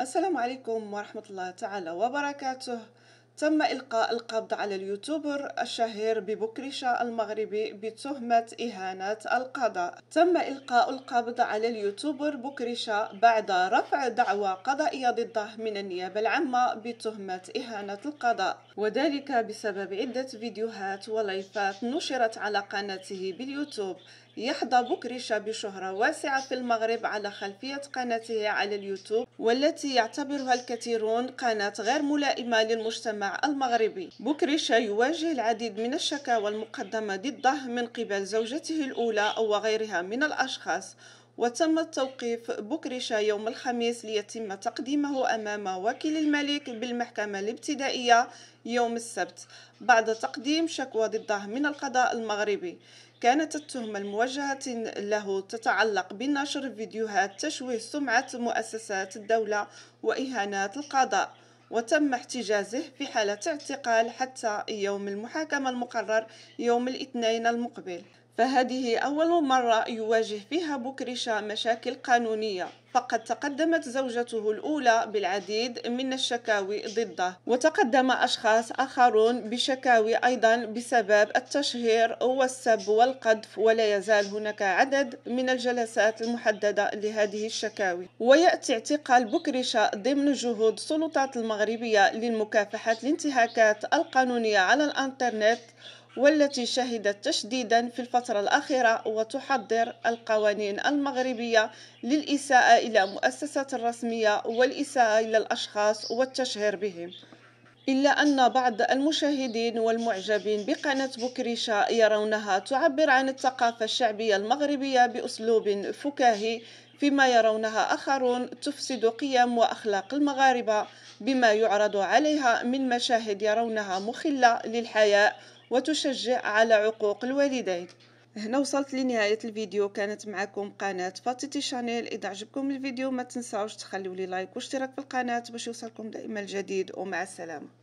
السلام عليكم ورحمة الله تعالى وبركاته تم إلقاء القبض على اليوتيوبر الشهير ببوكريشا المغربي بتهمة إهانة القضاء تم إلقاء القبض على اليوتيوبر بوكريشا بعد رفع دعوى قضائية ضده من النيابة العامة بتهمة إهانة القضاء وذلك بسبب عدة فيديوهات ولايفات نشرت على قناته باليوتيوب يحظى بوكريشا بشهرة واسعة في المغرب على خلفية قناته على اليوتيوب والتي يعتبرها الكثيرون قناة غير ملائمة للمجتمع المغربي بوكريشا يواجه العديد من الشكاوى المقدمة ضده من قبل زوجته الأولى أو غيرها من الأشخاص وتم التوقيف بكرشة يوم الخميس ليتم تقديمه أمام وكيل الملك بالمحكمة الابتدائية يوم السبت بعد تقديم شكوى ضده من القضاء المغربي كانت التهمة الموجهة له تتعلق بنشر فيديوهات تشويه سمعة مؤسسات الدولة وإهانات القضاء وتم احتجازه في حالة اعتقال حتى يوم المحاكمة المقرر يوم الاثنين المقبل فهذه أول مرة يواجه فيها بوكريشا مشاكل قانونية فقد تقدمت زوجته الأولى بالعديد من الشكاوي ضده وتقدم أشخاص آخرون بشكاوي أيضا بسبب التشهير والسب والقذف ولا يزال هناك عدد من الجلسات المحددة لهذه الشكاوي ويأتي اعتقال بوكريشا ضمن جهود السلطات المغربية للمكافحة الانتهاكات القانونية على الانترنت والتي شهدت تشديدا في الفترة الأخيرة وتحضر القوانين المغربية للإساءة إلى مؤسسات الرسمية والإساءة إلى الأشخاص والتشهير بهم إلا أن بعض المشاهدين والمعجبين بقناة بوكريشة يرونها تعبر عن الثقافة الشعبية المغربية بأسلوب فكاهي فيما يرونها آخرون تفسد قيم وأخلاق المغاربة بما يعرض عليها من مشاهد يرونها مخلة للحياء وتشجع على عقوق الوالدين هنا وصلت لنهاية الفيديو كانت معكم قناة فاتيتي شانيل إذا عجبكم الفيديو ما تنساوش تخليوا لي لايك واشتراك في القناة باش يوصلكم دائما الجديد ومع السلامة